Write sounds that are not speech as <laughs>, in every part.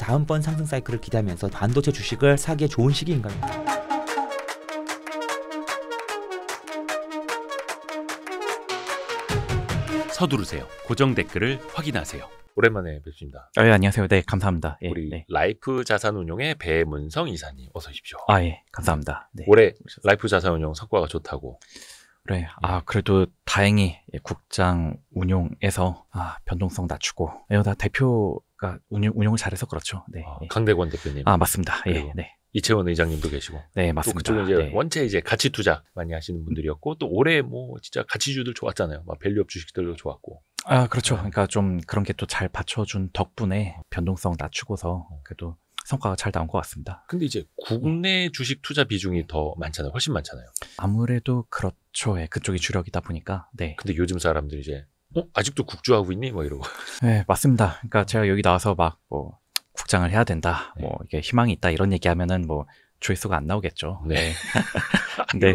다음번 상승 사이클을 기대하면서 반도체 주식을 사기에 좋은 시기인가요? 서두르세요. 고정 댓글을 확인하세요. 오랜만에 뵙습니다. 아, 예, 안녕하세요. 네, 감사합니다. 예, 우리 네. 라이프 자산운용의 배문성 이사님 어서 오십시오. 아, 예, 감사합니다. 네. 올해 라이프 자산운용 성과가 좋다고 그래. 네. 아, 그래도 다행히 예, 국장 운용에서 아, 변동성 낮추고. 에어 예, 다 대표가 운용, 운용을 잘해서 그렇죠. 네. 아, 강대권 대표님. 아, 맞습니다. 예. 네. 이채원 의장님도 계시고. 네, 맞습니다. 그쪽은 이제 네. 원체 이제 가치 투자 많이 하시는 분들이었고 또 올해 뭐 진짜 가치주들 좋았잖아요. 막 밸류업 주식들도 좋았고. 아, 그렇죠. 네. 그러니까 좀 그런 게 또 잘 받쳐준 덕분에 어. 변동성 낮추고서 어. 그래도 성과가 잘 나온 것 같습니다. 근데 이제 국내 주식 투자 비중이 더 많잖아요. 훨씬 많잖아요. 아무래도 그렇 그쵸. 예, 그쪽이 주력이다 보니까. 네. 근데 요즘 사람들 이제 어? 아직도 국주하고 있니? 뭐 이러고. 네, 맞습니다. 그러니까 제가 여기 나와서 막 뭐 국장을 해야 된다. 네. 뭐 이게 희망이 있다 이런 얘기하면은 뭐 조회수가 안 나오겠죠. 네. 네. <laughs> 근데,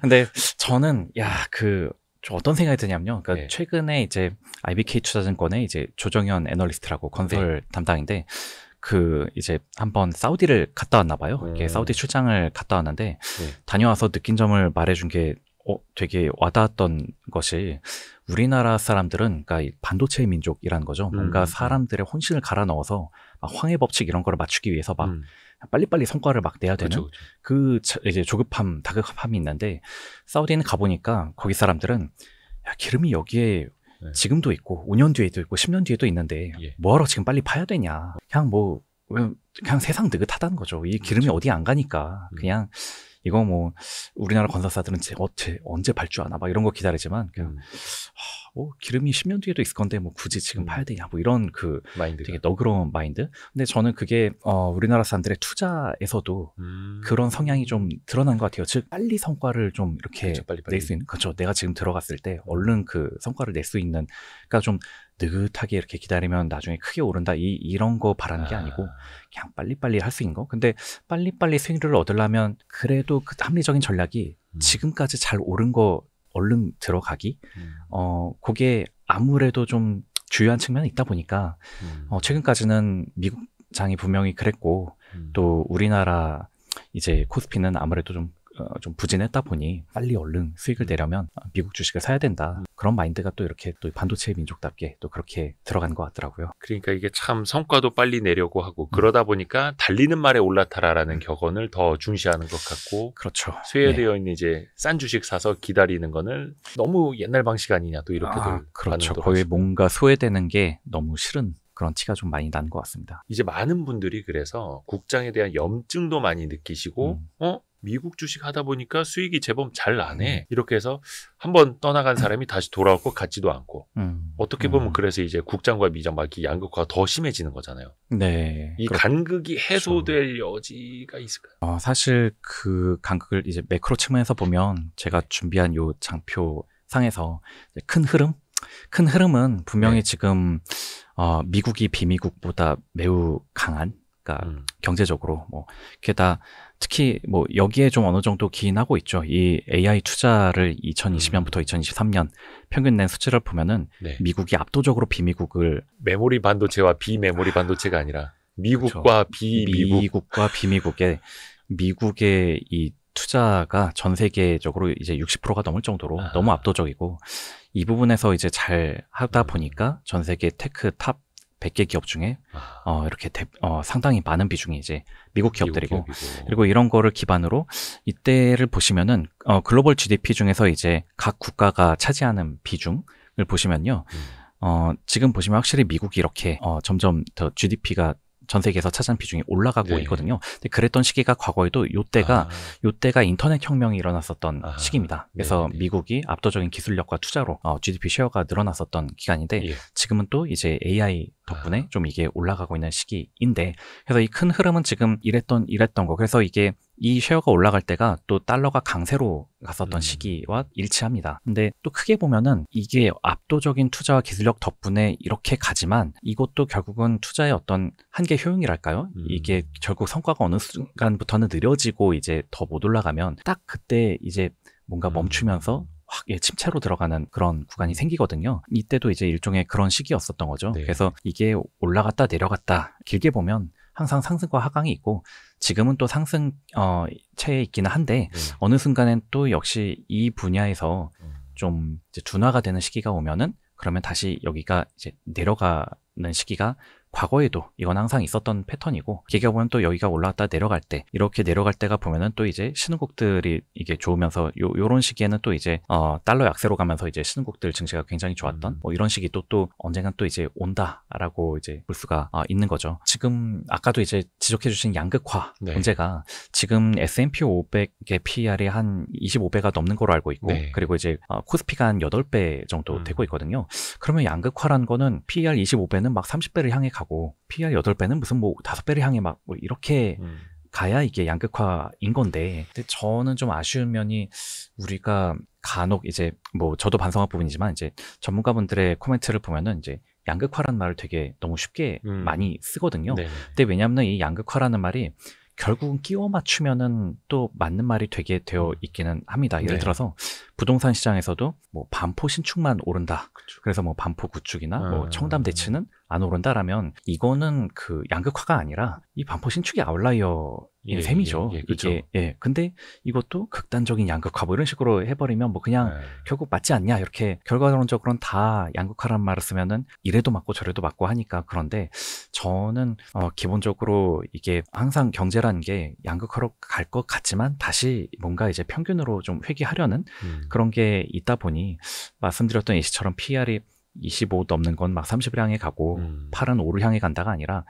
근데 저는 야그 어떤 생각이 드냐면요. 그러니까 네. 최근에 이제 IBK 투자증권에 이제 조정현 애널리스트라고 건설 네. 담당인데 그 이제 한번 사우디를 갔다 왔나 봐요. 음. 이게 사우디 출장을 갔다 왔는데 네. 다녀와서 느낀 점을 말해준 게 어, 되게 와닿았던 것이 우리나라 사람들은 그러니까 반도체 민족이라는 거죠. 뭔가 음. 사람들의 혼신을 갈아 넣어서 막 황해 법칙 이런 거를 맞추기 위해서 막 음. 빨리빨리 성과를 막 내야 되는 그쵸, 그쵸. 그 이제 조급함, 다급함이 있는데 사우디는 가 보니까 거기 사람들은 야, 기름이 여기에 네. 지금도 있고 5년 뒤에도 있고 10년 뒤에도 있는데 예. 뭐하러 지금 빨리 파야 되냐. 그냥 뭐 그냥 세상 느긋하다는 거죠. 이 기름이 그렇죠. 어디 안 가니까 음. 그냥 음. 이거 뭐 우리나라 건설사들은 어째, 언제 발주하나 막 이런 거 기다리지만 그냥 음. 하, 뭐 기름이 10년 뒤에도 있을 건데 뭐 굳이 지금 음. 팔아야 되냐 뭐 이런 그 마인드가. 되게 너그러운 마인드. 근데 저는 그게 어, 우리나라 사람들의 투자에서도 음. 그런 성향이 좀 드러난 것 같아요. 즉 빨리 성과를 좀 이렇게 낼 수 있는 그렇죠. 내가 지금 들어갔을 때 얼른 그 성과를 낼 수 있는 그러니까 좀 느긋하게 이렇게 기다리면 나중에 크게 오른다 이, 이런 거 바라는 게 아니고 아. 그냥 빨리빨리 할 수 있는 거 근데 빨리빨리 승리를 얻으려면 그래도 그 합리적인 전략이 음. 지금까지 잘 오른 거 얼른 들어가기 음. 어 그게 아무래도 좀 주요한 측면이 있다 보니까 음. 어, 최근까지는 미국 장이 분명히 그랬고 음. 또 우리나라 이제 코스피는 아무래도 좀 어, 좀 부진했다 보니 빨리 얼른 수익을 음. 내려면 미국 주식을 사야 된다. 그런 마인드가 또 이렇게 또 반도체 민족답게 또 그렇게 들어간 것 같더라고요. 그러니까 이게 참 성과도 빨리 내려고 하고 음. 그러다 보니까 달리는 말에 올라타라라는 음. 격언을 더 중시하는 것 같고 그렇죠. 소외되어 네. 있는 이제 싼 주식 사서 기다리는 거는 너무 옛날 방식 아니냐 또이렇게도 아, 그렇죠. 거의 뭔가 소외되는 게 너무 싫은 그런 티가 좀 많이 난 것 같습니다. 이제 많은 분들이 그래서 국장에 대한 염증도 많이 느끼시고, 음. 어? 미국 주식 하다 보니까 수익이 제법 잘 나네. 음. 이렇게 해서 한 번 떠나간 사람이 다시 돌아올 것 같지도 않고 음. 어떻게 보면 음. 그래서 이제 국장과 미장막 양극화가 더 심해지는 거잖아요. 네. 이 간극이 해소될 그 여지가 있을까요? 어, 사실 그 간극을 이제 매크로 측면에서 보면 제가 준비한 요 장표 상에서 큰 흐름 큰 흐름은 분명히 네. 지금 어, 미국이 비미국보다 매우 강한 그러니까 음. 경제적으로 뭐 게다 특히 뭐 여기에 좀 어느 정도 기인하고 있죠. 이 AI 투자를 2020년부터 음. 2023년 평균 낸 수치를 보면은 네. 미국이 압도적으로 비미국을 메모리 반도체와 비메모리 반도체가 아니라 미국과 그렇죠. 비미국 미국과 비미국의 미국의 이 투자가 전 세계적으로 이제 60%가 넘을 정도로 아. 너무 압도적이고 이 부분에서 이제 잘 하다 음. 보니까 전 세계 테크 탑 100개 기업 중에 아. 어, 이렇게 대, 어, 상당히 많은 비중이 이제 미국 기업들이고 미국 그리고 이런 거를 기반으로 이때를 보시면은 어, 글로벌 GDP 중에서 이제 각 국가가 차지하는 비중을 보시면요. 음. 어, 지금 보시면 확실히 미국이 이렇게 어, 점점 더 GDP가 전 세계에서 차지한 비중이 올라가고 네. 있거든요. 근데 그랬던 시기가 과거에도 요때가 아. 요때가 인터넷 혁명이 일어났었던 아. 시기입니다. 네, 그래서 네네. 미국이 압도적인 기술력과 투자로 어, GDP 쉐어가 늘어났었던 기간인데 예. 지금은 또 이제 AI 덕분에 좀 이게 올라가고 있는 시기인데 그래서 이 큰 흐름은 지금 이랬던 이랬던 거 그래서 이게 이 쉐어가 올라갈 때가 또 달러가 강세로 갔었던 음. 시기와 일치합니다. 근데 또 크게 보면은 이게 압도적인 투자와 기술력 덕분에 이렇게 가지만 이것도 결국은 투자의 어떤 한계 효용이랄까요? 음. 이게 결국 성과가 어느 순간부터는 느려지고 이제 더 못 올라가면 딱 그때 이제 뭔가 음. 멈추면서 확 예, 침체로 들어가는 그런 구간이 생기거든요. 이때도 이제 일종의 그런 시기였었던 거죠. 네. 그래서 이게 올라갔다 내려갔다 길게 보면 항상 상승과 하강이 있고 지금은 또 상승 어, 체에 있기는 한데 네. 어느 순간엔 또 역시 이 분야에서 음. 좀 이제 둔화가 되는 시기가 오면은 그러면 다시 여기가 이제 내려가는 시기가 과거에도 이건 항상 있었던 패턴이고 길게 보면 또 여기가 올라왔다 내려갈 때 이렇게 내려갈 때가 보면은 또 이제 신흥국들이 이게 좋으면서 요, 요런 시기에는 또 이제 어, 달러 약세로 가면서 이제 신흥국들 증시가 굉장히 좋았던 음. 뭐 이런 시기 또 또 언젠간 또 이제 온다라고 이제 볼 수가 어, 있는 거죠. 지금 아까도 이제 지적해 주신 양극화 네. 문제가 지금 S&P 500의 PR이 한 25배가 넘는 걸로 알고 있고 네. 그리고 이제 어, 코스피가 한 8배 정도 음. 되고 있거든요. 그러면 양극화란 거는 p r 25배는 막 30배를 향해 가고 가고 P가 8배는 무슨 뭐 5배를 향해 막뭐 이렇게 음. 가야 이게 양극화인 건데 근데 저는 좀 아쉬운 면이 우리가 간혹 이제 뭐 저도 반성할 부분이지만 이제 전문가분들의 코멘트를 보면은 이제 양극화라는 말을 되게 너무 쉽게 음. 많이 쓰거든요. 네네. 근데 왜냐하면 이 양극화라는 말이 결국은 끼워 맞추면은 또 맞는 말이 되게 되어 음. 있기는 합니다. 예를 네. 들어서 부동산 시장에서도 뭐 반포 신축만 오른다. 그쵸. 그래서 뭐 반포 구축이나 음. 뭐 아. 청담 대치는 안 오른다라면 이거는 그 양극화가 아니라 이 반포 신축이 아웃라이어 예, 셈이죠. 예, 예, 그렇죠. 이게, 예. 근데 이것도 극단적인 양극화 뭐 이런 식으로 해버리면 뭐 그냥 네. 결국 맞지 않냐 이렇게 결과론적으로는 다 양극화란 말을 쓰면은 이래도 맞고 저래도 맞고 하니까 그런데 저는 어, 기본적으로 이게 항상 경제라는 게 양극화로 갈 것 같지만 다시 뭔가 이제 평균으로 좀 회귀하려는 음. 그런 게 있다 보니 말씀드렸던 예시처럼 PR이 25 넘는 건 막 30을 향해 가고 음. 8은 5를 향해 간다가 아니라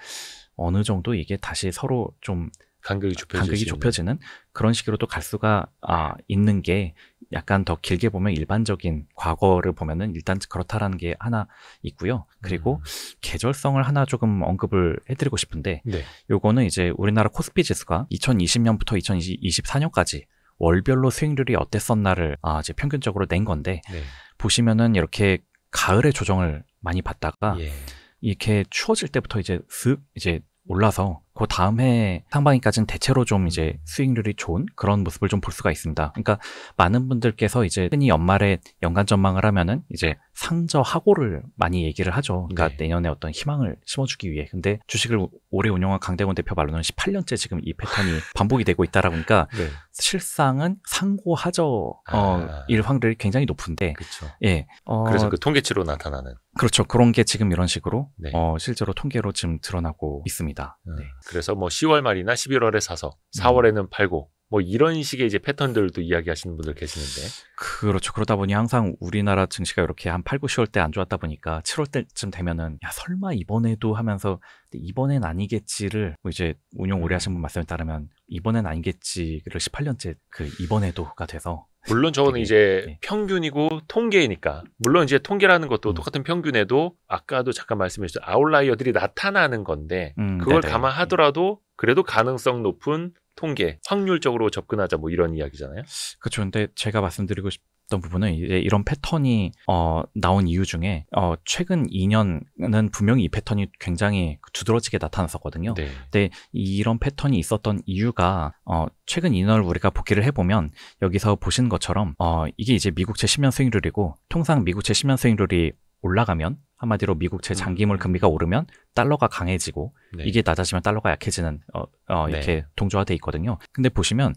어느 정도 이게 다시 서로 좀 간격이 좁혀질 간격이 좁혀지는 그런 식으로 또 갈 수가 아, 있는 게 약간 더 길게 보면 일반적인 과거를 보면은 일단 그렇다라는 게 하나 있고요. 그리고 음. 계절성을 하나 조금 언급을 해드리고 싶은데 네. 요거는 이제 우리나라 코스피 지수가 2020년부터 2024년까지 월별로 수익률이 어땠었나를 아, 이제 평균적으로 낸 건데 네. 보시면은 이렇게 가을에 조정을 많이 받다가 예. 이렇게 추워질 때부터 이제 슥 이제 올라서 그 다음 해 상반기까지는 대체로 좀 이제 수익률이 좋은 그런 모습을 좀 볼 수가 있습니다. 그러니까 많은 분들께서 이제 흔히 연말에 연간 전망을 하면은 이제 상저 하고를 많이 얘기를 하죠. 그러니까 네. 내년에 어떤 희망을 심어주기 위해. 근데 주식을 오래 운영한 강대원 대표 말로는 18년째 지금 이 패턴이 <laughs> 반복이 되고 있다라보니까 네. 실상은 상고 하저일 어, 아. 확률이 굉장히 높은데. 그쵸. 예. 어, 그래서 그 통계치로 나타나는. 그렇죠. 그런 게 지금 이런 식으로 네. 어, 실제로 통계로 지금 드러나고 있습니다. 음. 네. 그래서 뭐 10월 말이나 11월에 사서 4월에는 팔고 뭐 이런 식의 이제 패턴들도 이야기하시는 분들 계시는데. 그렇죠. 그러다 보니 항상 우리나라 증시가 이렇게 한 8, 9, 10월 때 안 좋았다 보니까 7월 때쯤 되면은 야 설마 이번에도 하면서 이번엔 아니겠지를 뭐 이제 운영 오래 음. 하신 분 말씀에 따르면 이번엔 아니겠지를 18년째 그 이번에도가 돼서 물론 저는 이제 네. 평균이고 통계이니까 물론 이제 통계라는 것도 음. 똑같은 평균에도 아까도 잠깐 말씀해 주신 셨 아웃라이어들이 나타나는 건데 음, 그걸 네네. 감안하더라도 그래도 가능성 높은 통계, 확률적으로 접근하자 뭐 이런 이야기잖아요. 그렇죠. 근데 제가 말씀드리고 싶던 부분은 이제 이런 패턴이 어, 나온 이유 중에 어, 최근 2년은 분명히 이 패턴이 굉장히 두드러지게 나타났었거든요. 네. 근데 이런 패턴이 있었던 이유가 어, 최근 2년을 우리가 복기를 해보면 여기서 보신 것처럼 어, 이게 이제 미국 제10년 수익률이고 통상 미국 제10년 수익률이 올라가면 한마디로 미국 최장기물 음. 금리가 오르면 달러가 강해지고 네. 이게 낮아지면 달러가 약해지는 어, 어 네. 이렇게 네. 동조화돼 있거든요. 근데 보시면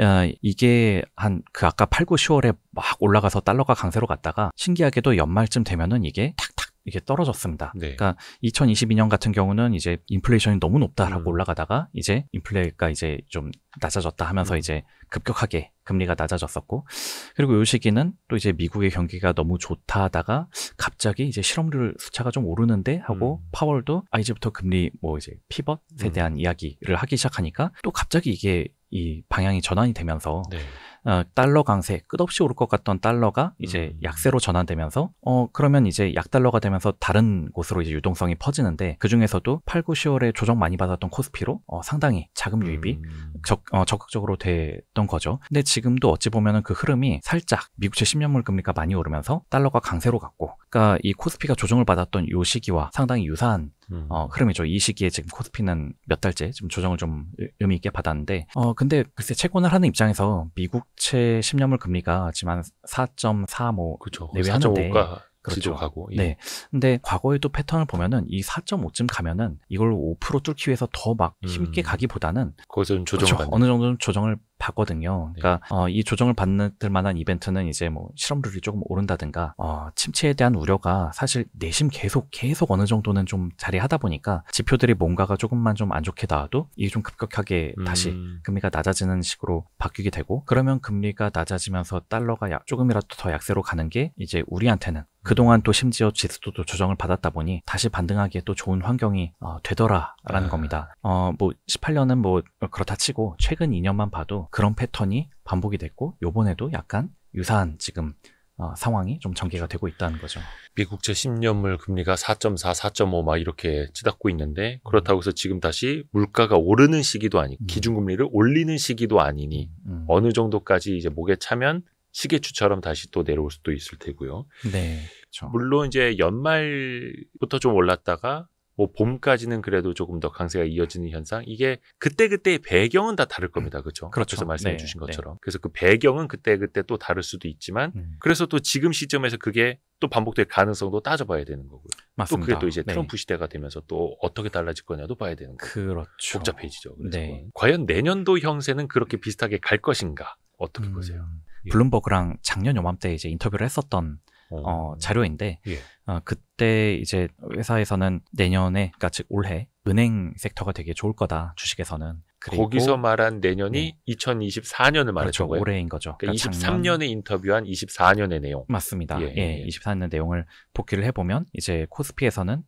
어, 이게 한 그 아까 8, 9, 10월에 막 올라가서 달러가 강세로 갔다가 신기하게도 연말쯤 되면은 이게 탁 이게 떨어졌습니다. 네. 그러니까 2022년 같은 경우는 이제 인플레이션이 너무 높다라고 음. 올라가다가 이제 인플레가 이 이제 좀 낮아졌다 하면서 음. 이제 급격하게 금리가 낮아졌었고 그리고 요 시기는 또 이제 미국의 경기가 너무 좋다 하다가 갑자기 이제 실업률 수치가 좀 오르는데 하고 음. 파월도 아 이제부터 금리 뭐 이제 피벗에 음. 대한 이야기를 하기 시작하니까 또 갑자기 이게 이 방향이 전환이 되면서 네. 어, 달러 강세 끝없이 오를 것 같던 달러가 이제 음. 약세로 전환되면서 어 그러면 이제 약달러가 되면서 다른 곳으로 이제 유동성이 퍼지는데 그 중에서도 8, 9, 10월에 조정 많이 받았던 코스피로 어, 상당히 자금 유입이 음. 적, 어, 적극적으로 됐던 거죠. 근데 지금도 어찌 보면은 그 흐름이 살짝 미국채 10년물 금리가 많이 오르면서 달러가 강세로 갔고, 그러니까 이 코스피가 조정을 받았던 요 시기와 상당히 유사한 음. 어, 흐름이죠. 이 시기에 지금 코스피는 몇 달째 지금 조정을 좀 의미 있게 받았는데, 어, 근데 글쎄 채권을 하는 입장에서 미국채 10년물 금리가 지만 4.45 뭐 그렇죠. 내외하 그렇죠. 지적하고. 예. 네. 근데 과거에 도 패턴을 보면은 이 4.5쯤 가면은 이걸 5% 뚫기 위해서 더 막 힘있게 음. 가기보다는 거기서 조정 그렇죠. 어느 정도 좀 조정을 그렇죠. 봤거든요. 네. 그러니까 네. 어, 이 조정을 받는 만한 이벤트는 이제 뭐실험률이 조금 오른다든가 어, 침체에 대한 우려가 사실 내심 계속 계속 어느 정도는 좀 자리하다 보니까 지표들이 뭔가가 조금만 좀 안 좋게 나와도 이게 좀 급격하게 다시 음. 금리가 낮아지는 식으로 바뀌게 되고 그러면 금리가 낮아지면서 달러가 약, 조금이라도 더 약세로 가는 게 이제 우리한테는 그동안 또 심지어 지수도 또 조정을 받았다 보니 다시 반등하기에 또 좋은 환경이 어, 되더라라는 아. 겁니다. 어, 뭐 18년은 뭐 그렇다 치고 최근 2년만 봐도 그런 패턴이 반복이 됐고 요번에도 약간 유사한 지금 어, 상황이 좀 전개가 되고 있다는 거죠. 미국채 10년물 금리가 4.4, 4.5 막 이렇게 치닫고 있는데 그렇다고 해서 지금 다시 물가가 오르는 시기도 아니 음. 기준금리를 올리는 시기도 아니니 음. 음. 어느 정도까지 이제 목에 차면 시계추처럼 다시 또 내려올 수도 있을 테고요. 네. 그렇 물론 이제 연말부터 좀 올랐다가 뭐 봄까지는 그래도 조금 더 강세가 이어지는 현상 이게 그때 그때의 배경은 다 다를 겁니다 그렇죠 그렇죠 그래서 말씀해 네, 주신 네. 것처럼 네. 그래서 그 배경은 그때 그때 또 다를 수도 있지만 음. 그래서 또 지금 시점에서 그게 또 반복될 가능성도 따져봐야 되는 거고요 맞습니다. 또 그게 또 이제 네. 트럼프 네. 시대가 되면서 또 어떻게 달라질 거냐도 봐야 되는 거고 그렇죠 복잡해지죠 그래서 네. 과연 내년도 형세는 그렇게 비슷하게 갈 것인가 어떻게 음. 보세요 예. 블룸버그랑 작년 요맘때 이제 인터뷰를 했었던 어. 어, 자료인데 예. 어, 그때 이제 회사에서는 내년에 그러니까 즉 올해 은행 섹터가 되게 좋을 거다 주식에서는 거기서 말한 내년이 네. 2024년을 말했던 그렇죠. 올해인 거죠. 그러니까 그러 그러니까 23년에 인터뷰한 24년의 내용. 맞습니다. 예, 예, 예. 24년 예. 내용을 복귀를 해보면 이제 코스피에서는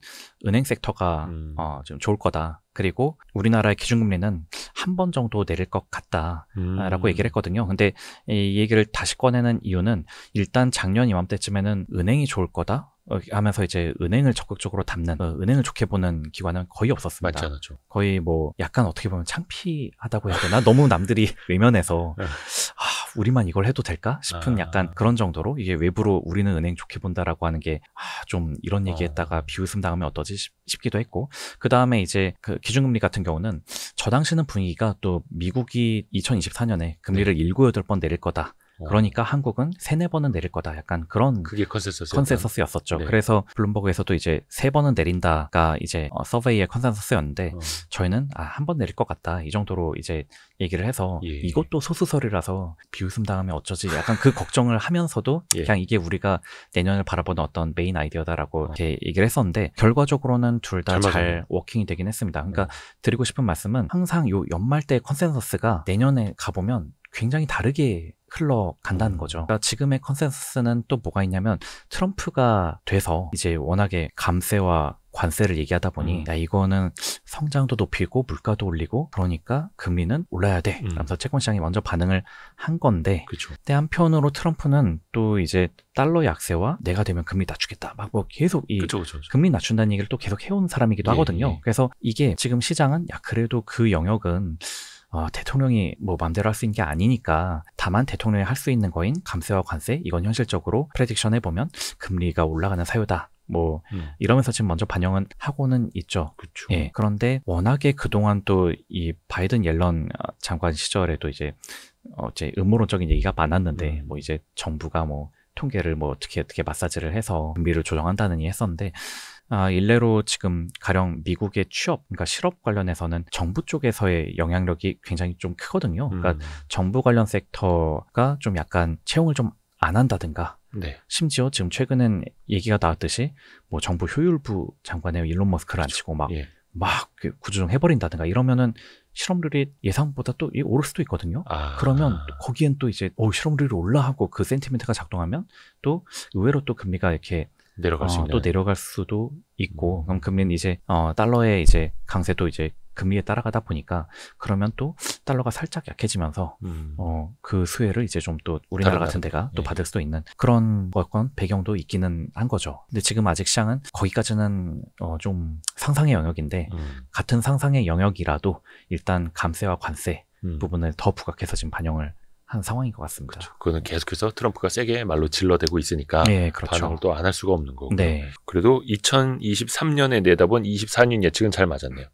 은행 섹터가 음. 어, 좀 좋을 거다. 그리고 우리나라의 기준금리는 한 번 정도 내릴 것 같다라고 음. 얘기를 했거든요. 근데 이 얘기를 다시 꺼내는 이유는 일단 작년 이맘때쯤에는 은행이 좋을 거다. 어, 하면서 이제 은행을 적극적으로 담는 어, 은행을 좋게 보는 기관은 거의 없었습니다. 맞죠, 맞죠. 거의 뭐 약간 어떻게 보면 창피하다고 해야 되나 너무 남들이 <laughs> 외면해서 네. 아, 우리만 이걸 해도 될까 싶은 아, 약간 그런 정도로 이게 외부로 우리는 은행 좋게 본다라고 하는 게좀 아, 이런 아. 얘기했다가 어. 비웃음 당하면 어떠지 싶, 기도 했고 그 다음에 이제 그 기준금리 같은 경우는 저 당시는 분위기가 또 미국이 2024년에 금리를 네. 7, 8번 내릴 거다. 어. 그러니까 한국은 세네 번은 내릴 거다. 약간 그런 그게 컨센서스 컨센서스였었죠. 네. 그래서 블룸버그에서도 이제 세 번은 내린다가 이제 어, 서베이의 컨센서스였는데 어. 저희는 아, 한 번 내릴 것 같다. 이 정도로 이제 얘기를 해서 예. 이것도 소수설이라서 비웃음 당하면 어쩌지 약간 그 걱정을 하면서도 <laughs> 예. 그냥 이게 우리가 내년을 바라보는 어떤 메인 아이디어다라고 어. 이렇게 얘기를 했었는데 결과적으로는 둘 다 잘 워킹이 되긴 했습니다. 그러니까 음. 드리고 싶은 말씀은 항상 요 연말 때 컨센서스가 내년에 가보면 굉장히 다르게 흘러간다는 거죠. 그러니까 지금의 컨센서스는 또 뭐가 있냐면 트럼프가 돼서 이제 워낙에 감세와 관세를 얘기하다 보니 음. 야 이거는 성장도 높이고 물가도 올리고 그러니까 금리는 올라야 돼. 음. 그래서 채권 시장이 먼저 반응을 한 건데 그쵸. 때 한편으로 트럼프는 또 이제 달러 약세와 내가 되면 금리 낮추겠다. 막 뭐 계속 이 그쵸, 그쵸, 금리 낮춘다는 얘기를 또 계속 해온 사람이기도 예, 하거든요. 예. 그래서 이게 지금 시장은 야 그래도 그 영역은 어, 대통령이 뭐 마음대로 할 수 있는 게 아니니까 다만 대통령이 할 수 있는 거인 감세와 관세 이건 현실적으로 프레딕션 해보면 금리가 올라가는 사유다 뭐 음. 이러면서 지금 먼저 반영은 하고는 있죠. 그쵸. 예. 그런데 워낙에 그동안 또 이 바이든 옐런 어, 장관 시절에도 이제 어 이제 음모론적인 얘기가 많았는데 음. 뭐 이제 정부가 뭐 통계를 뭐 어떻게 어떻게 마사지를 해서 금리를 조정한다느니 했었는데 아, 일례로 지금 가령 미국의 취업, 그러니까 실업 관련해서는 정부 쪽에서의 영향력이 굉장히 좀 크거든요. 그러니까 음. 정부 관련 섹터가 좀 약간 채용을 좀 안 한다든가 네. 심지어 지금 최근엔 얘기가 나왔듯이 뭐 정부 효율부 장관의 일론 머스크를 앉히고 막, 예. 막 그 구조정 해버린다든가 이러면은 실업률이 예상보다 또 오를 수도 있거든요. 아. 그러면 거기엔 또 이제 어 실업률이 올라하고 그 센티멘트가 작동하면 또 의외로 또 금리가 이렇게 내려갈 수 어, 또 내려갈 수도 있고 음. 그럼 금리는 이제 어, 달러의 이제 강세도 이제 금리에 따라가다 보니까 그러면 또 달러가 살짝 약해지면서 음. 어, 그 수혜를 이제 좀 또 우리나라 같은 데가 예. 또 받을 수도 있는 그런 어건 배경도 있기는 한 거죠. 근데 지금 아직 시장은 거기까지는 어, 좀 상상의 영역인데 음. 같은 상상의 영역이라도 일단 감세와 관세 음. 부분을 더 부각해서 지금 반영을 한 상황인 것 같습니다. 그렇죠. 그거는 계속해서 트럼프가 세게 말로 질러대고 있으니까 네, 그렇죠. 반응을 또 안 할 수가 없는 거고. 네. 그래도 2023년에 내다본 24년 예측은 잘 맞았네요.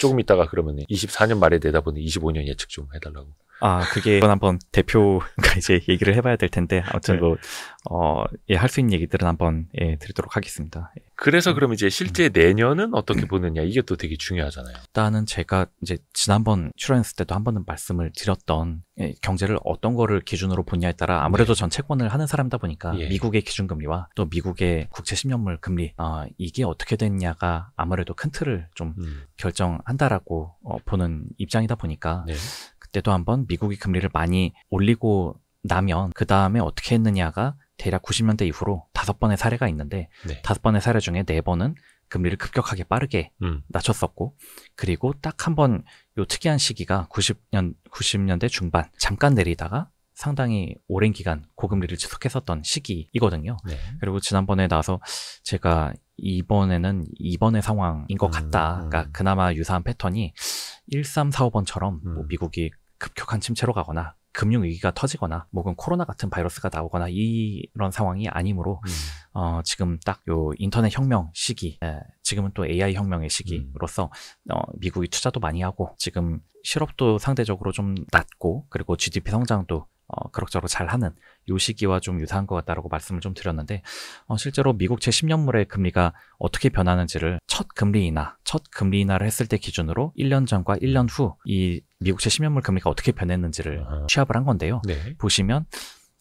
조금 있다가 그러면 24년 말에 내다보 25년 예측 좀 해달라고. 아 그게 이건 한번 대표가 <laughs> 이제 얘기를 해봐야 될 텐데 아무튼 네. 뭐어예할 수 있는 얘기들은 한번 예, 드리도록 하겠습니다. 예. 그래서 음. 그럼 이제 실제 음. 내년은 어떻게 음. 보느냐 이게 또 되게 중요하잖아요. 일단은 제가 이제 지난번 출연했을 때도 한 번은 말씀을 드렸던 예, 경제를 어떤 거를 기준으로 보냐에 따라 아무래도 네. 전 채권을 하는 사람이다 보니까 예. 미국의 기준금리와 또 미국의 국채 10년물 금리 어, 이게 어떻게 됐냐가 아무래도 큰 틀을 좀 음. 결정한다라고 어, 보는 입장이다 보니까 네. 그때도 한 번 미국이 금리를 많이 올리고 나면 그 다음에 어떻게 했느냐가 대략 90년대 이후로 다섯 번의 사례가 있는데 네. 다섯 네. 번의 사례 중에 네 번은 금리를 급격하게 빠르게 음. 낮췄었고 그리고 딱 한 번 요 특이한 시기가 90년 90년대 중반 잠깐 내리다가 상당히 오랜 기간 고금리를 지속했었던 시기이거든요. 네. 그리고 지난번에 나서 와 제가 이번에는 이번의 상황인 것 음, 같다. 그러니까 음, 그러니까 그나마 유사한 패턴이 1345번처럼 뭐 음. 미국이 급격한 침체로 가거나 금융위기가 터지거나 혹은 코로나 같은 바이러스가 나오거나 이런 상황이 아니므로 음. 어, 지금 딱 요 인터넷 혁명 시기 예, 지금은 또 AI 혁명의 시기로서 음. 어, 미국이 투자도 많이 하고 지금 실업도 상대적으로 좀 낮고 그리고 GDP 성장도 어, 그럭저럭 잘하는 요 시기와 좀 유사한 것 같다라고 말씀을 좀 드렸는데 어, 실제로 미국 제10년물의 금리가 어떻게 변하는지를 첫 금리 인하, 첫 금리 인하를 했을 때 기준으로 1년 전과 1년 후 이 미국 제10년물 금리가 어떻게 변했는지를 아하. 취합을 한 건데요. 네. 보시면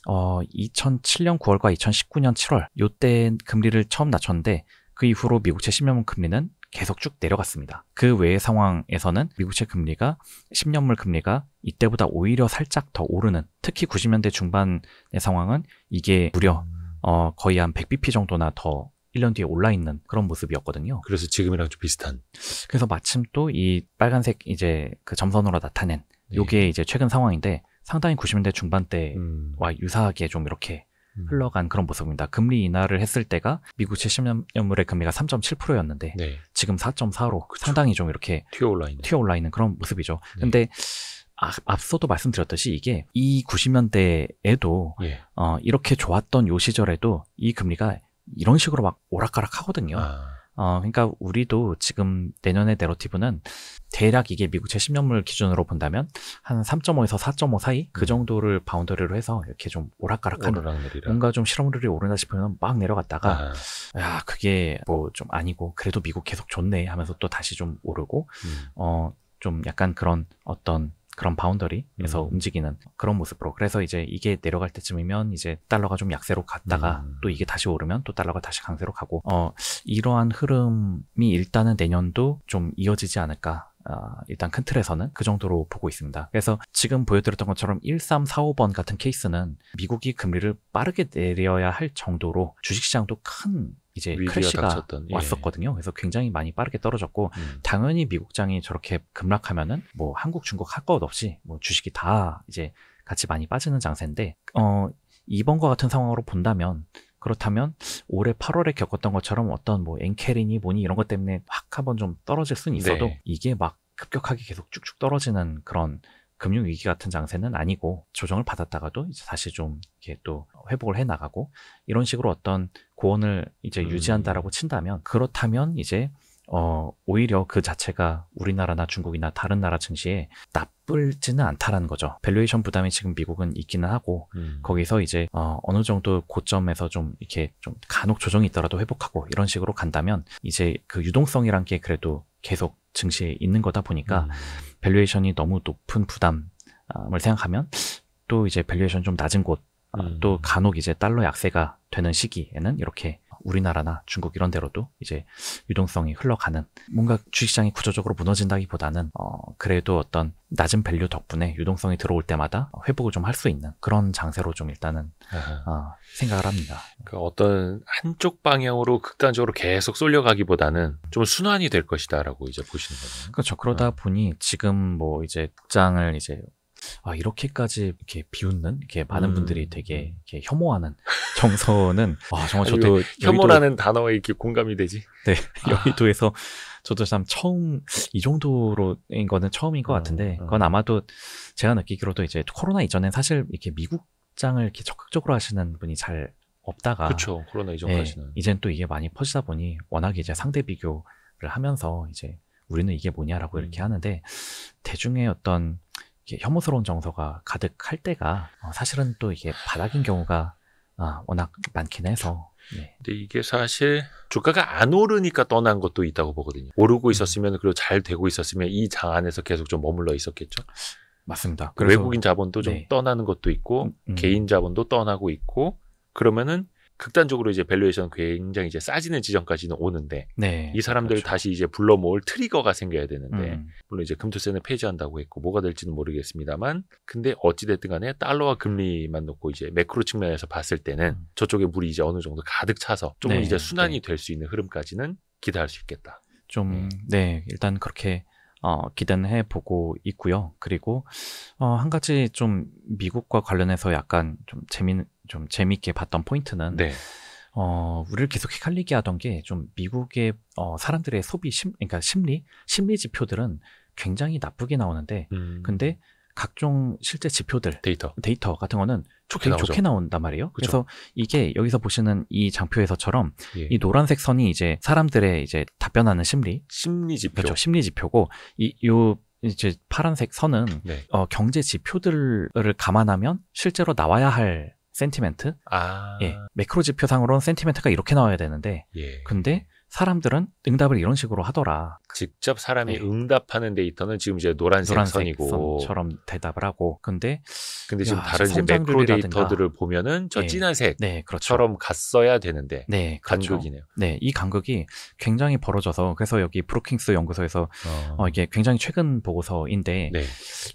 어, 2007년 9월과 2019년 7월 요 때 금리를 처음 낮췄는데 그 이후로 미국 제10년물 금리는 계속 쭉 내려갔습니다. 그 외의 상황에서는 미국채 금리가 10년물 금리가 이때보다 오히려 살짝 더 오르는 특히 90년대 중반의 상황은 이게 무려 어, 거의 한 100bp 정도나 더 1년 뒤에 올라 있는 그런 모습이었거든요. 그래서 지금이랑 좀 비슷한. 그래서 마침 또 이 빨간색 이제 그 점선으로 나타낸 요게 네. 이제 최근 상황인데 상당히 90년대 중반때와 음. 유사하게 좀 이렇게 음. 흘러간 그런 모습입니다. 금리 인하를 했을 때가 미국 70년물의 금리가 3.7%였는데 네. 지금 4.4로 그쵸. 상당히 좀 이렇게 튀어 올라 있는 그런 모습이죠. 네. 근데 아, 앞서도 말씀드렸듯이 이게 이 90년대에도 예. 어, 이렇게 좋았던 요 시절에도 이 금리가 이런 식으로 막 오락가락 하거든요. 아. 어, 그러니까 우리도 지금 내년의 내러티브는 대략 이게 미국 제10년물 기준으로 본다면 한 3.5에서 4.5 사이 그 음. 정도를 바운더리로 해서 이렇게 좀 오락가락하는 오르락내리락. 뭔가 좀 실험률이 오르다 싶으면 막 내려갔다가 아. 야 그게 뭐 좀 아니고 그래도 미국 계속 좋네 하면서 또 다시 좀 오르고 음. 어좀 약간 그런 어떤 그런 바운더리에서 음. 움직이는 그런 모습으로 그래서 이제 이게 내려갈 때쯤이면 이제 달러가 좀 약세로 갔다가 음. 또 이게 다시 오르면 또 달러가 다시 강세로 가고 어 이러한 흐름이 일단은 내년도 좀 이어지지 않을까 어, 일단 큰 틀에서는 그 정도로 보고 있습니다. 그래서 지금 보여드렸던 것처럼 1345번 같은 케이스는 미국이 금리를 빠르게 내려야 할 정도로 주식시장도 큰 이제 크래시가 닥쳤던, 예. 왔었거든요. 그래서 굉장히 많이 빠르게 떨어졌고 음. 당연히 미국장이 저렇게 급락하면은 뭐 한국, 중국 할 것 없이 뭐 주식이 다 이제 같이 많이 빠지는 장세인데 어 이번과 같은 상황으로 본다면 그렇다면 올해 8월에 겪었던 것처럼 어떤 뭐 엔케린이 뭐니 이런 것 때문에 확 한번 좀 떨어질 수는 네. 있어도 네. 이게 막 급격하게 계속 쭉쭉 떨어지는 그런 금융위기 같은 장세는 아니고 조정을 받았다가도 이제 다시 좀 이렇게 또 회복을 해 나가고 이런 식으로 어떤 고원을 이제 음. 유지한다라고 친다면 그렇다면 이제 어, 오히려 그 자체가 우리나라나 중국이나 다른 나라 증시에 나쁠지는 않다라는 거죠. 밸류에이션 부담이 지금 미국은 있기는 하고, 음. 거기서 이제, 어, 어느 정도 고점에서 좀 이렇게 좀 간혹 조정이 있더라도 회복하고 이런 식으로 간다면, 이제 그 유동성이란 게 그래도 계속 증시에 있는 거다 보니까, 음. 밸류에이션이 너무 높은 부담을 생각하면 또 이제 밸류에이션 좀 낮은 곳, 아, 음. 또 간혹 이제 달러 약세가 되는 시기에는 이렇게 우리나라나 중국 이런 데로도 이제 유동성이 흘러가는 뭔가 주식시장이 구조적으로 무너진다기보다는 어 그래도 어떤 낮은 밸류 덕분에 유동성이 들어올 때마다 회복을 좀 할 수 있는 그런 장세로 좀 일단은 어 생각을 합니다. 그 어떤 한쪽 방향으로 극단적으로 계속 쏠려가기보다는 좀 순환이 될 것이다라고 이제 보시는 거죠. 그렇죠. 그러다 어. 보니 지금 뭐 이제 국장을 이제 아, 이렇게까지 이렇게 비웃는 이렇게 많은 음. 분들이 되게 이렇게 혐오하는 <laughs> 정서는 아, 정말 저도 아니, 뭐 혐오라는 여의도, 단어에 이렇게 공감이 되지. 네, 아. <laughs> 여의도에서 아. 저도 참 처음 이 정도로인 거는 처음인 것 어, 같은데 어. 그건 아마도 제가 느끼기로도 이제 코로나 이전엔 사실 이렇게 미국 장을 이렇게 적극적으로 하시는 분이 잘 없다가 그렇죠 코로나 이전까지는 예, 이젠 또 이게 많이 퍼지다 보니 워낙 이제 상대 비교를 하면서 이제 우리는 이게 뭐냐라고 음. 이렇게 하는데 대중의 어떤 혐오스러운 정서가 가득할 때가 어, 사실은 또 이게 바닥인 경우가 아, 워낙 많긴 해서 네. 근데 이게 사실 주가가 안 오르니까 떠난 것도 있다고 보거든요. 오르고 음. 있었으면 그리고 잘 되고 있었으면 이 장 안에서 계속 좀 머물러 있었겠죠. 맞습니다. 그 외국인 자본도 네. 좀 떠나는 것도 있고 음, 음. 개인 자본도 떠나고 있고 그러면은 극단적으로 이제 밸류에이션 굉장히 이제 싸지는 지점까지는 오는데 네, 이 사람들을 그렇죠. 다시 이제 불러 모을 트리거가 생겨야 되는데 음. 물론 이제 금투세는 폐지한다고 했고 뭐가 될지는 모르겠습니다만 근데 어찌 됐든 간에 달러와 금리만 놓고 이제 매크로 측면에서 봤을 때는 음. 저쪽에 물이 이제 어느 정도 가득 차서 조금 네, 이제 네. 순환이 네. 될수 있는 흐름까지는 기대할 수 있겠다. 좀네 네, 일단 그렇게 어, 기대는 해보고 있고요. 그리고 어, 한 가지 좀 미국과 관련해서 약간 좀 재미는 좀 재밌게 봤던 포인트는 네. 어, 우리를 계속 헷갈리게 하던 게 좀 미국의 어, 사람들의 소비 심, 그러니까 심리, 심리 지표들은 굉장히 나쁘게 나오는데, 음. 근데 각종 실제 지표들, 데이터, 데이터 같은 거는 좋게, 되게 좋게 나온단 말이에요. 그쵸. 그래서 이게 여기서 보시는 이 장표에서처럼 예. 이 노란색 선이 이제 사람들의 이제 답변하는 심리, 심리 지표, 그렇죠. 심리 지표고 이 요 이제 파란색 선은 네. 어, 경제 지표들을 감안하면 실제로 나와야 할 센티멘트. 아. 예. 매크로 지표상으로는 센티멘트가 이렇게 나와야 되는데 예. 근데 사람들은 응답을 이런 식으로 하더라. 직접 사람이 네. 응답하는 데이터는 지금 이제 노란색, 노란색 선이고 처럼 대답을 하고 근데 근데 지금 야, 다른 이제 매크로 데이터들을 보면은 저 예. 네. 진한색 네, 그렇처럼 갔어야 되는데 네, 그렇죠. 간극이네요. 네, 이 간극이 굉장히 벌어져서 그래서 여기 브로킹스 연구소에서 어. 어 이게 굉장히 최근 보고서인데 네.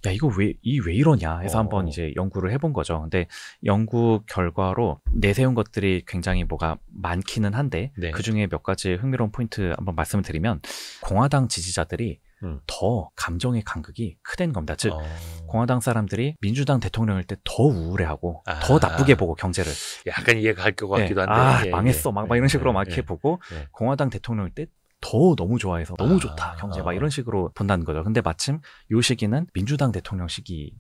야 이거 왜 이 왜 이러냐 해서 어. 한번 이제 연구를 해본 거죠. 근데 연구 결과로 내세운 것들이 굉장히 뭐가 많기는 한데 네. 그 중에 몇 가지 흥미로운 포인트 한번 말씀을 드리면 공화 공화당 지지자들이 음. 더 감정의 간극이 크된 겁니다. 즉 어... 공화당 사람들이 민주당 대통령일 때 더 우울해하고 아... 더 나쁘게 보고 경제를 약간 이해가 갈것 같기도 네. 한데 아 예, 망했어 예, 막, 예, 막 이런 식으로 막 이렇게 보고 예. 예. 공화당 대통령일 때 더 너무 좋아해서 너무 아... 좋다 경제 막 아. 이런 식으로 본다는 거죠. 근데 마침 요 시기는 민주당 대통령 네. 시기에서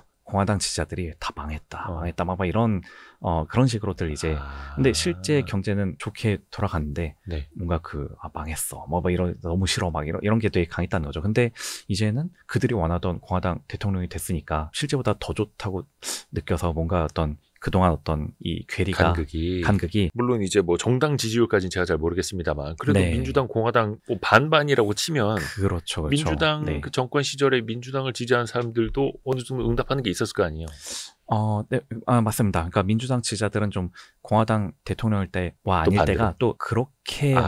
네. 공화당 지지자들이 다 망했다, 어. 망했다, 막막 이런 어 그런 식으로들 이제 아. 근데 실제 경제는 좋게 돌아갔는데 네. 뭔가 그 아, 망했어, 뭐, 막 이런 너무 싫어, 막 이런 이런 게 되게 강했다는 거죠. 근데 이제는 그들이 원하던 공화당 대통령이 됐으니까 실제보다 더 좋다고 느껴서 뭔가 어떤 그동안 어떤 이 괴리가 간극이, 간극이 물론 이제 뭐 정당 지지율까지는 제가 잘 모르겠습니다만 그래도 네. 민주당 공화당 뭐 반반이라고 치면 그렇죠, 그렇죠. 민주당 네. 그 정권 시절에 민주당을 지지한 사람들도 어느 정도 응답하는 게 있었을 거 아니에요. 어, 네, 아, 맞습니다. 그러니까 민주당 지지자들은 좀 공화당 대통령일 때와 아닐 또 때가 또 그렇게 아.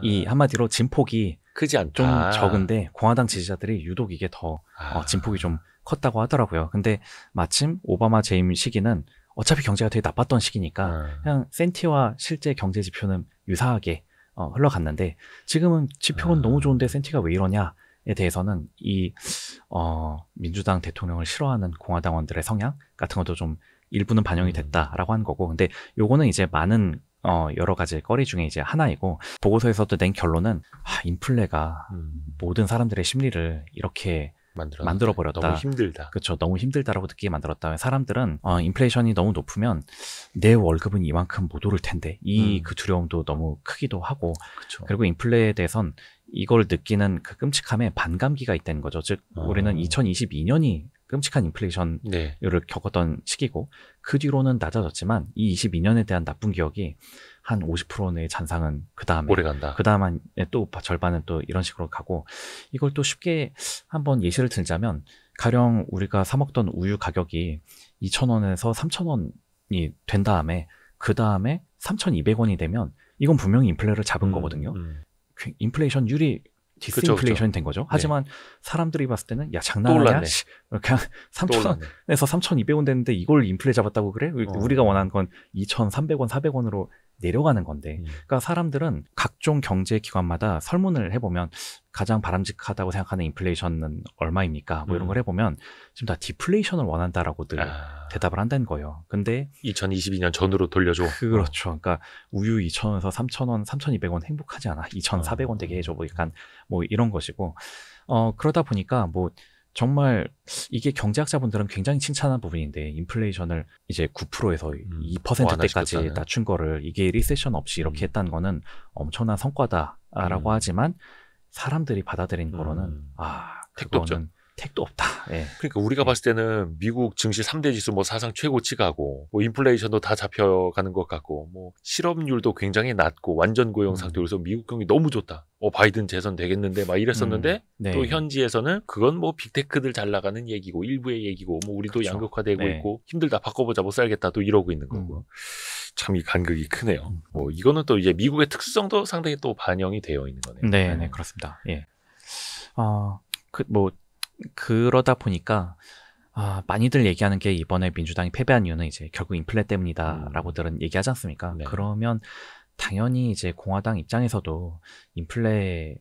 막이 한마디로 진폭이 크지 않다. 좀 적은데 공화당 지지자들이 유독 이게 더 어, 아. 어, 진폭이 좀 컸다고 하더라고요. 근데 마침 오바마 재임 시기는 어차피 경제가 되게 나빴던 시기니까 아. 그냥 센티와 실제 경제 지표는 유사하게 어, 흘러갔는데 지금은 지표는 아. 너무 좋은데 센티가 왜 이러냐에 대해서는 이 어, 민주당 대통령을 싫어하는 공화당원들의 성향 같은 것도 좀 일부는 반영이 음. 됐다라고 한 거고 근데 요거는 이제 많은 어, 여러 가지 꺼리 중에 이제 하나이고 보고서에서도 낸 결론은 아, 인플레가 음. 모든 사람들의 심리를 이렇게 만들어 만들어 버렸다. 너무 힘들다. 그렇죠. 너무 힘들다라고 느끼게 만들었다. 사람들은 어, 인플레이션이 너무 높으면 내 월급은 이만큼 못 오를 텐데 이그 음. 그 두려움도 너무 크기도 하고 그쵸. 그리고 인플레에 대해선 이걸 느끼는 그 끔찍함에 반감기가 있다는 거죠. 즉 어. 우리는 2022년이 끔찍한 인플레이션을 네. 겪었던 시기고 그 뒤로는 낮아졌지만 이 22년에 대한 나쁜 기억이 한 50%의 잔상은 그 다음에 오래 간다. 그 다음에 또 절반은 또 이런 식으로 가고 이걸 또 쉽게 한번 예시를 들자면 가령 우리가 사 먹던 우유 가격이 2,000원에서 3,000원이 된 다음에 그 다음에 3,200원이 되면 이건 분명히 인플레를 잡은 음, 거거든요. 음. 그 인플레이션 유리, 디스인플레이션이 된 거죠. 네. 하지만 네. 사람들이 봤을 때는 야 장난이야. 그냥 3,000원에서 3,200원 됐는데 이걸 인플레 잡았다고 그래? 어. 우리가 원하는 건 2,300원, 400원으로 내려가는 건데. 음. 그러니까 사람들은 각종 경제 기관마다 설문을 해보면 가장 바람직하다고 생각하는 인플레이션은 얼마입니까? 뭐 이런 음. 걸 해보면 지금 다 디플레이션을 원한다라고들 아. 대답을 한다는 거예요. 근데 2022년 전으로 돌려줘. <laughs> 그렇죠. 어. 그러니까 우유 2,000원에서 3,000원, 3,200원 행복하지 않아. 2,400원 되게 아. 해줘. 보니간뭐 뭐 이런 것이고. 어, 그러다 보니까 뭐 정말 이게 경제학자분들은 굉장히 칭찬한 부분인데 인플레이션을 이제 9%에서 음. 2%대까지 뭐 낮춘 거를 이게 리세션 없이 이렇게 음. 했다는 거는 엄청난 성과다라고 음. 하지만 사람들이 받아들인 거로는 음. 아 그거는 택도 없다. 네. 그러니까 우리가 봤을 때는 미국 증시 3대 지수 뭐 사상 최고치가고 뭐 인플레이션도 다 잡혀가는 것 같고 뭐 실업률도 굉장히 낮고 완전 고용 음. 상태로서 미국 경기 너무 좋다. 어 바이든 재선 되겠는데 막 이랬었는데 음. 네. 또 현지에서는 그건 뭐 빅테크들 잘 나가는 얘기고 일부의 얘기고 뭐 우리도 그렇죠. 양극화되고 네. 있고 힘들다 바꿔보자 못 살겠다 또 이러고 있는 음. 거고 음. 참이 간극이 크네요. 음. 뭐 이거는 또 이제 미국의 특수성도 상당히 또 반영이 되어 있는 거네요. 네, 네, 네 그렇습니다. 예. 어, 아, 그뭐 그러다 보니까 아, 많이들 얘기하는 게 이번에 민주당이 패배한 이유는 이제 결국 인플레 때문이다라고들은 음. 얘기하지 않습니까? 네. 그러면 당연히 이제 공화당 입장에서도 인플레를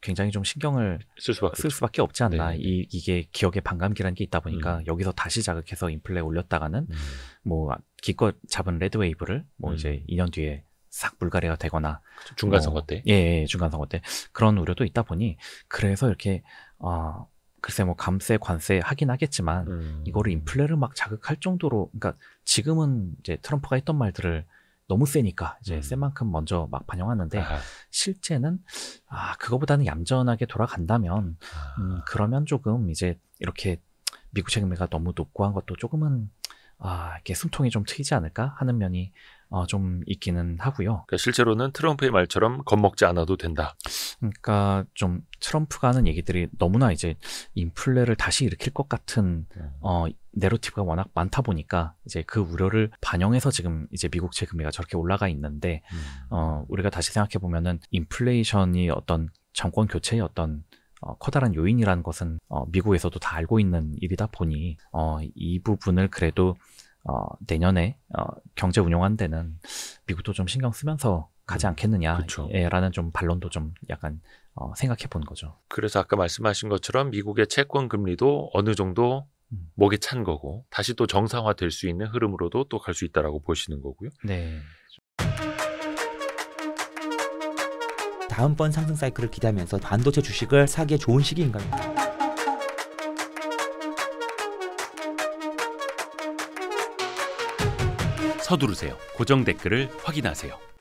굉장히 좀 신경을 쓸 수밖에, 쓸 수밖에 없지 않나. 네. 이, 이게 기억의 반감기라는 게 있다 보니까 음. 여기서 다시 자극해서 인플레 올렸다가는 음. 뭐 기껏 잡은 레드웨이브를 뭐 이제 2년 음. 뒤에 싹물갈이가 되거나 중간 선거 뭐, 때, 예, 예, 중간 선거 때 그런 우려도 있다 보니 그래서 이렇게 어, 글쎄 뭐 감세 관세 하긴 하겠지만 음. 이거를 인플레를 막 자극할 정도로 그러니까 지금은 이제 트럼프가 했던 말들을 너무 세니까 이제 음. 센 만큼 먼저 막 반영하는데 아 실제는 아 그거보다는 얌전하게 돌아간다면 아. 음, 그러면 조금 이제 이렇게 미국 책임매가 너무 높고 한 것도 조금은 아 이렇게 숨통이 좀 트이지 않을까 하는 면이 어, 좀 있기는 하고요. 그러니까 실제로는 트럼프의 말처럼 겁먹지 않아도 된다. 그러니까 좀 트럼프가 하는 얘기들이 너무나 이제 인플레를 다시 일으킬 것 같은 음. 어, 내러티브가 워낙 많다 보니까 이제 그 우려를 반영해서 지금 이제 미국 채금리가 저렇게 올라가 있는데 음. 어, 우리가 다시 생각해 보면은 인플레이션이 어떤 정권 교체의 어떤 어, 커다란 요인이라는 것은 어, 미국에서도 다 알고 있는 일이다 보니 어, 이 부분을 그래도 어, 내년에 어, 경제 운용한 데는 미국도 좀 신경 쓰면서 가지 음, 않겠느냐라는 예, 좀 반론도 좀 약간 어, 생각해 본 거죠. 그래서 아까 말씀하신 것처럼 미국의 채권 금리도 어느 정도 음. 목에 찬 거고 다시 또 정상화 될 수 있는 흐름으로도 또 갈 수 있다라고 보시는 거고요. 네. 다음번 상승 사이클을 기대하면서 반도체 주식을 사기에 좋은 시기인가요? 서두르세요. 고정 댓글을 확인하세요.